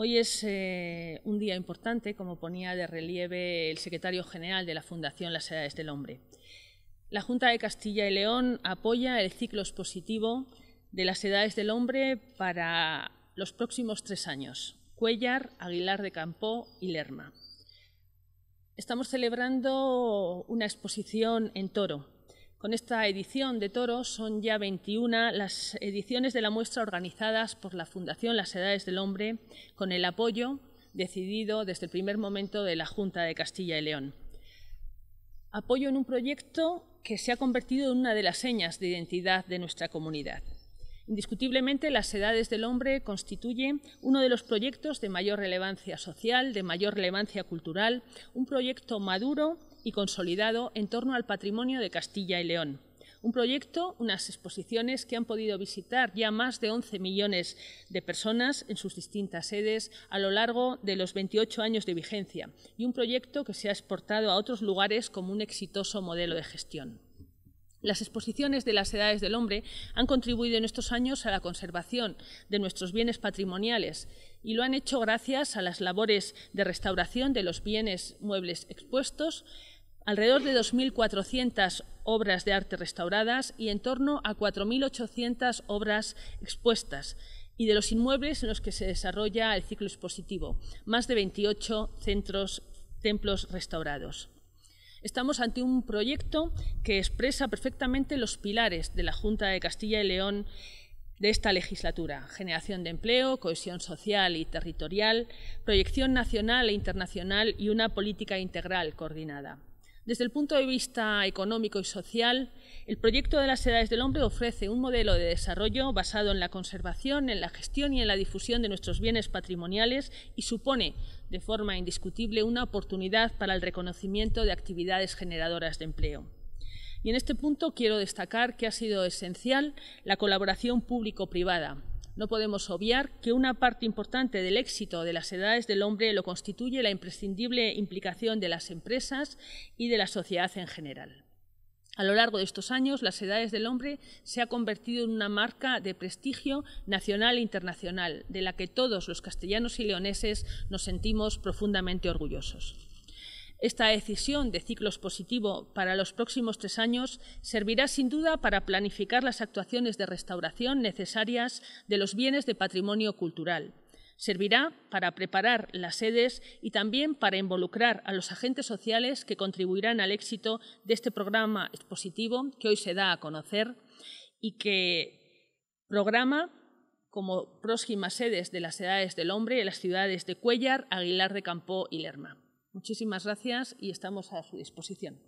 Hoy es eh, un día importante, como ponía de relieve el secretario general de la Fundación Las Edades del Hombre. La Junta de Castilla y León apoya el ciclo expositivo de las Edades del Hombre para los próximos tres años, Cuellar, Aguilar de Campó y Lerma. Estamos celebrando una exposición en Toro, con esta edición de toros son ya 21 las ediciones de la muestra organizadas por la Fundación Las Edades del Hombre con el apoyo decidido desde el primer momento de la Junta de Castilla y León. Apoyo en un proyecto que se ha convertido en una de las señas de identidad de nuestra comunidad. Indiscutiblemente, las edades del hombre constituye uno de los proyectos de mayor relevancia social, de mayor relevancia cultural, un proyecto maduro y consolidado en torno al patrimonio de Castilla y León. Un proyecto, unas exposiciones que han podido visitar ya más de 11 millones de personas en sus distintas sedes a lo largo de los 28 años de vigencia y un proyecto que se ha exportado a otros lugares como un exitoso modelo de gestión. Las exposiciones de las edades del hombre han contribuido en estos años a la conservación de nuestros bienes patrimoniales y lo han hecho gracias a las labores de restauración de los bienes muebles expuestos, alrededor de 2.400 obras de arte restauradas y en torno a 4.800 obras expuestas y de los inmuebles en los que se desarrolla el ciclo expositivo, más de 28 centros, templos restaurados. Estamos ante un proyecto que expresa perfectamente los pilares de la Junta de Castilla y León de esta legislatura. Generación de empleo, cohesión social y territorial, proyección nacional e internacional y una política integral coordinada. Desde el punto de vista económico y social, el proyecto de las edades del hombre ofrece un modelo de desarrollo basado en la conservación, en la gestión y en la difusión de nuestros bienes patrimoniales y supone, de forma indiscutible, una oportunidad para el reconocimiento de actividades generadoras de empleo. Y en este punto quiero destacar que ha sido esencial la colaboración público-privada, no podemos obviar que una parte importante del éxito de las edades del hombre lo constituye la imprescindible implicación de las empresas y de la sociedad en general. A lo largo de estos años, las edades del hombre se ha convertido en una marca de prestigio nacional e internacional, de la que todos los castellanos y leoneses nos sentimos profundamente orgullosos. Esta decisión de ciclos positivo para los próximos tres años servirá sin duda para planificar las actuaciones de restauración necesarias de los bienes de patrimonio cultural. Servirá para preparar las sedes y también para involucrar a los agentes sociales que contribuirán al éxito de este programa expositivo que hoy se da a conocer y que programa como próximas sedes de las edades del hombre en las ciudades de Cuellar, Aguilar de Campó y Lerma. Muchísimas gracias y estamos a su disposición.